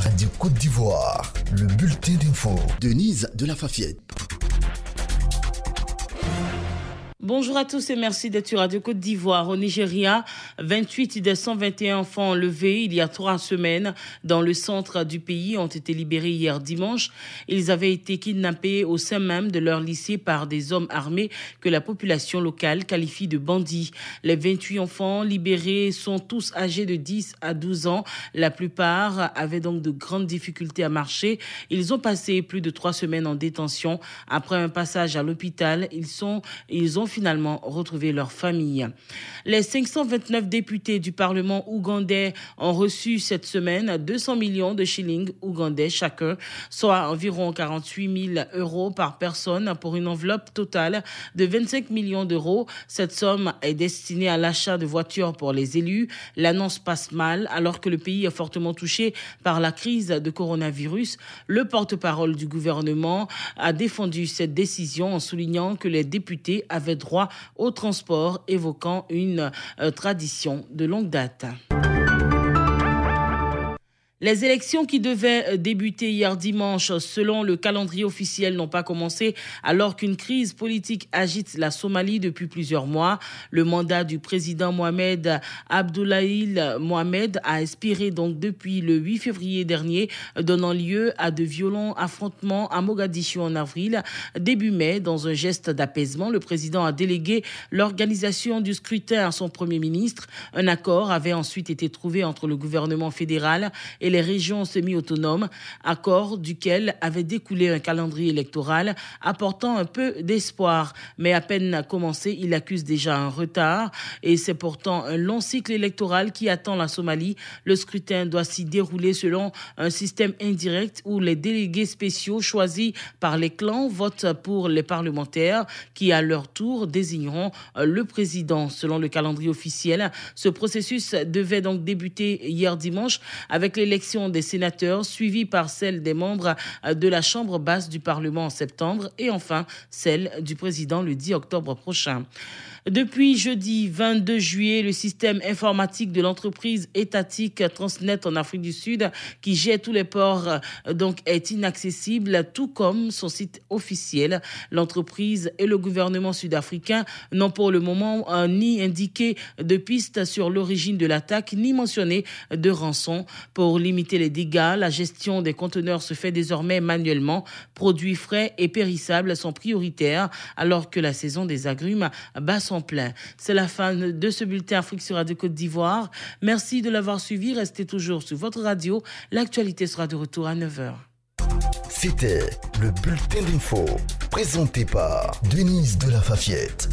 Radio Côte d'Ivoire, le bulletin d'info. Denise de la Fafiette. Bonjour à tous et merci d'être sur Radio Côte d'Ivoire. Au Nigeria, 28 des 121 enfants enlevés il y a trois semaines dans le centre du pays ont été libérés hier dimanche. Ils avaient été kidnappés au sein même de leur lycée par des hommes armés que la population locale qualifie de bandits. Les 28 enfants libérés sont tous âgés de 10 à 12 ans. La plupart avaient donc de grandes difficultés à marcher. Ils ont passé plus de trois semaines en détention. Après un passage à l'hôpital, ils, sont, ils finalement retrouver leur famille. Les 529 députés du Parlement ougandais ont reçu cette semaine 200 millions de shillings ougandais chacun, soit environ 48 000 euros par personne pour une enveloppe totale de 25 millions d'euros. Cette somme est destinée à l'achat de voitures pour les élus. L'annonce passe mal alors que le pays est fortement touché par la crise de coronavirus. Le porte-parole du gouvernement a défendu cette décision en soulignant que les députés avaient droit au transport, évoquant une euh, tradition de longue date. Les élections qui devaient euh, débuter hier dimanche selon le calendrier officiel n'ont pas commencé alors qu'une crise politique agite la Somalie depuis plusieurs mois. Le mandat du président Mohamed Abdullahi Mohamed a expiré donc depuis le 8 février dernier, donnant lieu à de violents affrontements à Mogadiscio en avril. Début mai, dans un geste d'apaisement, le président a délégué l'organisation du scrutin à son premier ministre. Un accord avait ensuite été trouvé entre le gouvernement fédéral et les régions semi-autonomes, accord duquel avait découlé un calendrier électoral apportant un peu d'espoir. Mais à peine commencé, il accuse déjà un retard et c'est pourtant un long cycle électoral qui attend la Somalie. Le scrutin doit s'y dérouler selon un système indirect où les délégués spéciaux choisis par les clans votent pour les parlementaires qui, à leur tour, désigneront euh, le président. Selon le calendrier officiel, ce processus devait donc débuter hier dimanche avec l'élection des sénateurs, suivie par celle des membres euh, de la Chambre basse du Parlement en septembre et enfin celle du président le 10 octobre prochain. Depuis jeudi 22 juillet, le système informatique de l'entreprise étatique Transnet en Afrique du Sud, qui gère tous les ports, euh, donc est inaccessible, tout comme son site officiel. L'entreprise et le gouvernement sud-africain n'ont pour le moment euh, ni indiqué de piste sur l'origine de l'attaque, ni mentionné de rançon pour limiter les dégâts, la gestion des conteneurs se fait désormais manuellement. Produits frais et périssables sont prioritaires alors que la saison des agrumes bat son plein. C'est la fin de ce bulletin Afrique sur Radio Côte d'Ivoire. Merci de l'avoir suivi. Restez toujours sur votre radio. L'actualité sera de retour à 9h. C'était le bulletin d'info présenté par Denise de la Fafiette.